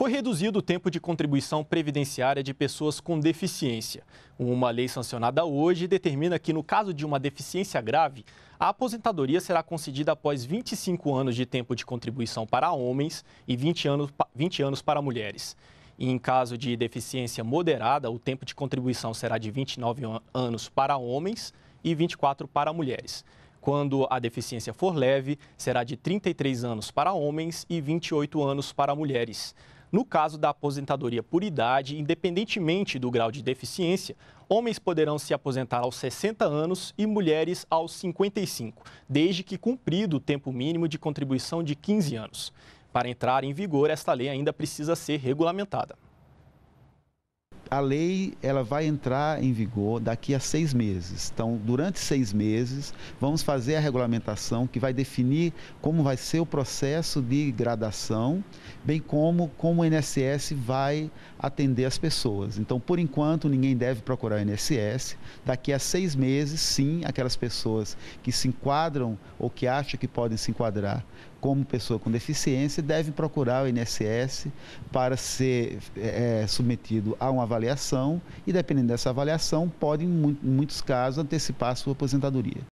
Foi reduzido o tempo de contribuição previdenciária de pessoas com deficiência. Uma lei sancionada hoje determina que, no caso de uma deficiência grave, a aposentadoria será concedida após 25 anos de tempo de contribuição para homens e 20 anos, 20 anos para mulheres. E em caso de deficiência moderada, o tempo de contribuição será de 29 anos para homens e 24 para mulheres. Quando a deficiência for leve, será de 33 anos para homens e 28 anos para mulheres. No caso da aposentadoria por idade, independentemente do grau de deficiência, homens poderão se aposentar aos 60 anos e mulheres aos 55, desde que cumprido o tempo mínimo de contribuição de 15 anos. Para entrar em vigor, esta lei ainda precisa ser regulamentada a lei ela vai entrar em vigor daqui a seis meses. Então, durante seis meses, vamos fazer a regulamentação que vai definir como vai ser o processo de gradação, bem como como o INSS vai atender as pessoas. Então, por enquanto, ninguém deve procurar o INSS. Daqui a seis meses, sim, aquelas pessoas que se enquadram ou que acham que podem se enquadrar como pessoa com deficiência devem procurar o INSS para ser é, submetido a uma avaliação avaliação e, dependendo dessa avaliação, pode, em muitos casos, antecipar a sua aposentadoria.